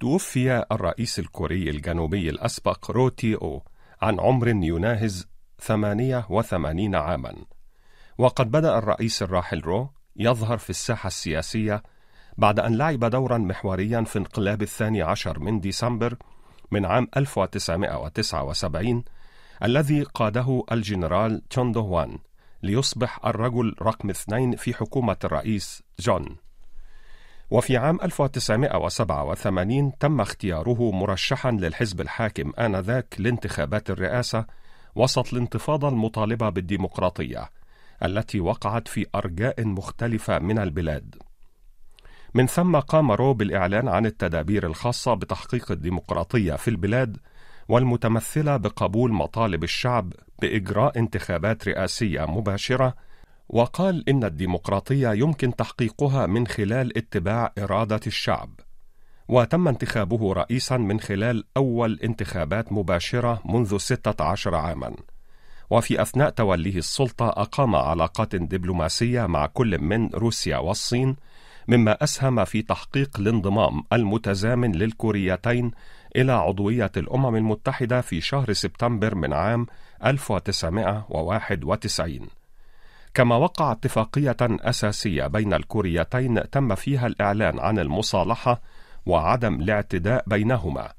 توفي الرئيس الكوري الجنوبي الأسبق رو تي أو عن عمر يناهز 88 عاما وقد بدأ الرئيس الراحل رو يظهر في الساحة السياسية بعد أن لعب دورا محوريا في انقلاب الثاني عشر من ديسمبر من عام 1979 الذي قاده الجنرال تشون وان ليصبح الرجل رقم اثنين في حكومة الرئيس جون وفي عام 1987 تم اختياره مرشحا للحزب الحاكم آنذاك لانتخابات الرئاسة وسط الانتفاضة المطالبة بالديمقراطية التي وقعت في أرجاء مختلفة من البلاد. من ثم قام رو بالإعلان عن التدابير الخاصة بتحقيق الديمقراطية في البلاد والمتمثلة بقبول مطالب الشعب بإجراء انتخابات رئاسية مباشرة وقال إن الديمقراطية يمكن تحقيقها من خلال اتباع إرادة الشعب، وتم انتخابه رئيسا من خلال أول انتخابات مباشرة منذ 16 عاما. وفي أثناء توليه السلطة أقام علاقات دبلوماسية مع كل من روسيا والصين، مما أسهم في تحقيق الانضمام المتزامن للكوريتين إلى عضوية الأمم المتحدة في شهر سبتمبر من عام 1991. كما وقع اتفاقية أساسية بين الكوريتين تم فيها الإعلان عن المصالحة وعدم الاعتداء بينهما،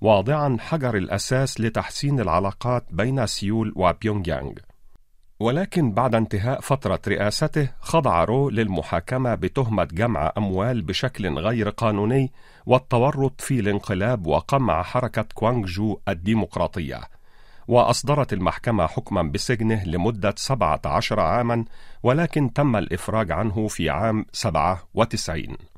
واضعا حجر الأساس لتحسين العلاقات بين سيول وبيونغ يانغ. ولكن بعد انتهاء فترة رئاسته خضع رو للمحاكمة بتهمة جمع أموال بشكل غير قانوني والتورط في الانقلاب وقمع حركة جو الديمقراطية وأصدرت المحكمة حكما بسجنه لمدة 17 عاما ولكن تم الإفراج عنه في عام 97